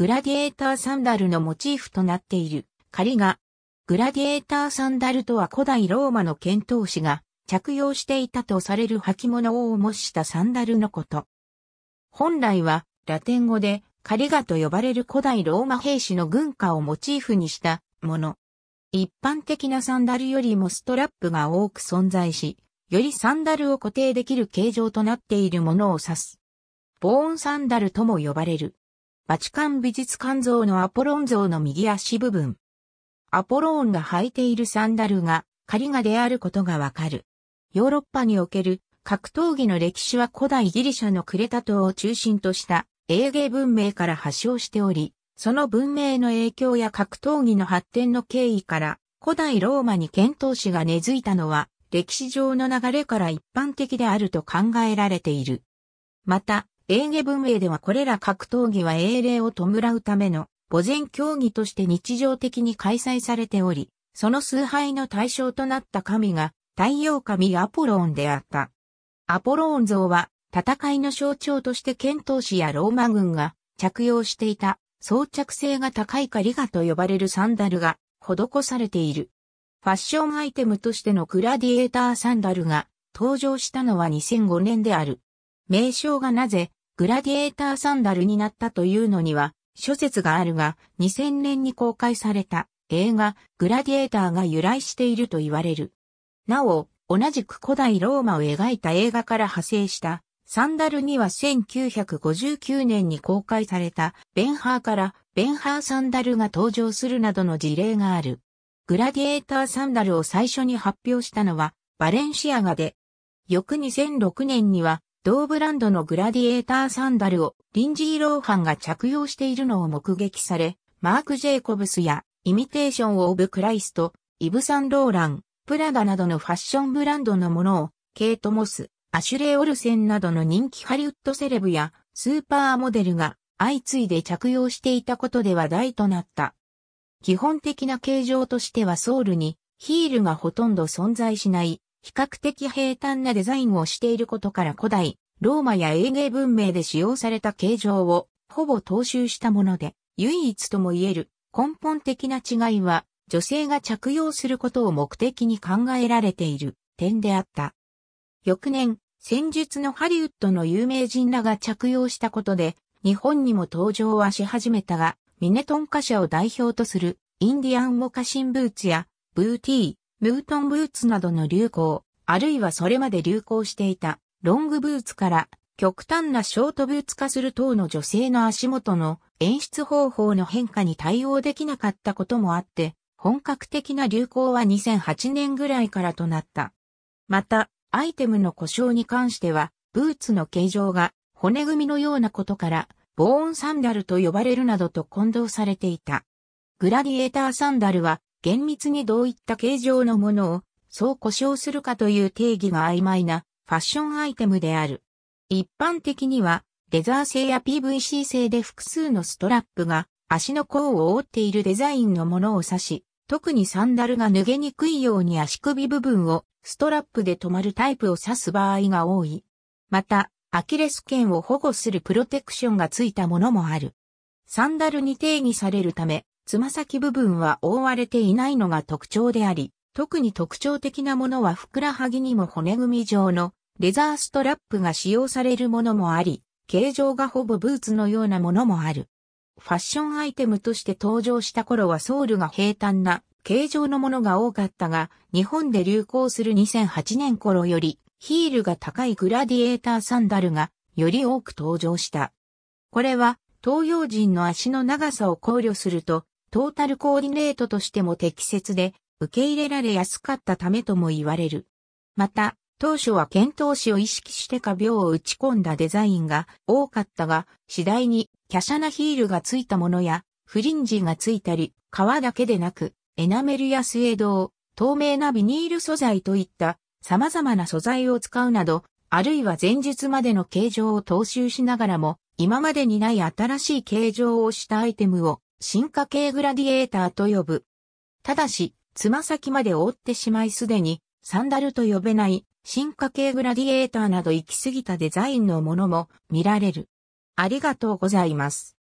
グラディエーターサンダルのモチーフとなっている仮が、グラディエーターサンダルとは古代ローマの剣闘士が着用していたとされる履物を模したサンダルのこと。本来はラテン語でカリガと呼ばれる古代ローマ兵士の軍歌をモチーフにしたもの。一般的なサンダルよりもストラップが多く存在し、よりサンダルを固定できる形状となっているものを指す。ボーンサンダルとも呼ばれる。バチカン美術館像のアポロン像の右足部分。アポローンが履いているサンダルが、狩りがであることがわかる。ヨーロッパにおける格闘技の歴史は古代ギリシャのクレタ島を中心とした英芸文明から発祥しており、その文明の影響や格闘技の発展の経緯から、古代ローマに剣闘士が根付いたのは、歴史上の流れから一般的であると考えられている。また、英下文明ではこれら格闘技は英霊を弔うための墓前競技として日常的に開催されており、その崇拝の対象となった神が太陽神アポローンであった。アポローン像は戦いの象徴として遣唐使やローマ軍が着用していた装着性が高いカリガと呼ばれるサンダルが施されている。ファッションアイテムとしてのグラディエーターサンダルが登場したのは2005年である。名称がなぜグラディエーターサンダルになったというのには諸説があるが、2000年に公開された映画グラディエーターが由来していると言われる。なお、同じく古代ローマを描いた映画から派生したサンダルには1959年に公開されたベンハーからベンハーサンダルが登場するなどの事例がある。グラディエーターサンダルを最初に発表したのはバレンシアガで、翌2006年には同ブランドのグラディエーターサンダルをリンジー・ローハンが着用しているのを目撃され、マーク・ジェイコブスやイミテーション・オブ・クライスト、イブ・サンローラン、プラダなどのファッションブランドのものを、ケイト・モス、アシュレイ・オルセンなどの人気ハリウッドセレブやスーパーモデルが相次いで着用していたことで話題となった。基本的な形状としてはソールにヒールがほとんど存在しない比較的平坦なデザインをしていることから古代、ローマや英芸文明で使用された形状をほぼ踏襲したもので、唯一とも言える根本的な違いは、女性が着用することを目的に考えられている点であった。翌年、戦術のハリウッドの有名人らが着用したことで、日本にも登場はし始めたが、ミネトンカ社を代表とするインディアンモカシンブーツやブーティー、ムートンブーツなどの流行、あるいはそれまで流行していたロングブーツから極端なショートブーツ化する等の女性の足元の演出方法の変化に対応できなかったこともあって、本格的な流行は2008年ぐらいからとなった。また、アイテムの故障に関しては、ブーツの形状が骨組みのようなことから、ボーンサンダルと呼ばれるなどと混同されていた。グラディエーターサンダルは厳密にどういった形状のものを、そう故障するかという定義が曖昧なファッションアイテムである。一般的には、レザー製や PVC 製で複数のストラップが足の甲を覆っているデザインのものを指し、特にサンダルが脱げにくいように足首部分をストラップで止まるタイプを指す場合が多い。また、アキレス腱を保護するプロテクションがついたものもある。サンダルに定義されるため、つま先部分は覆われていないのが特徴であり、特に特徴的なものはふくらはぎにも骨組み状のレザーストラップが使用されるものもあり、形状がほぼブーツのようなものもある。ファッションアイテムとして登場した頃はソールが平坦な形状のものが多かったが、日本で流行する2008年頃より、ヒールが高いグラディエーターサンダルがより多く登場した。これは東洋人の足の長さを考慮するとトータルコーディネートとしても適切で、受け入れられやすかったためとも言われる。また、当初は検討士を意識して花病を打ち込んだデザインが多かったが、次第に華奢なヒールがついたものや、フリンジがついたり、革だけでなく、エナメルやスエード透明なビニール素材といった様々な素材を使うなど、あるいは前述までの形状を踏襲しながらも、今までにない新しい形状をしたアイテムを進化系グラディエーターと呼ぶ。ただし、つま先まで覆ってしまいすでに、サンダルと呼べない、進化系グラディエーターなど行き過ぎたデザインのものも見られる。ありがとうございます。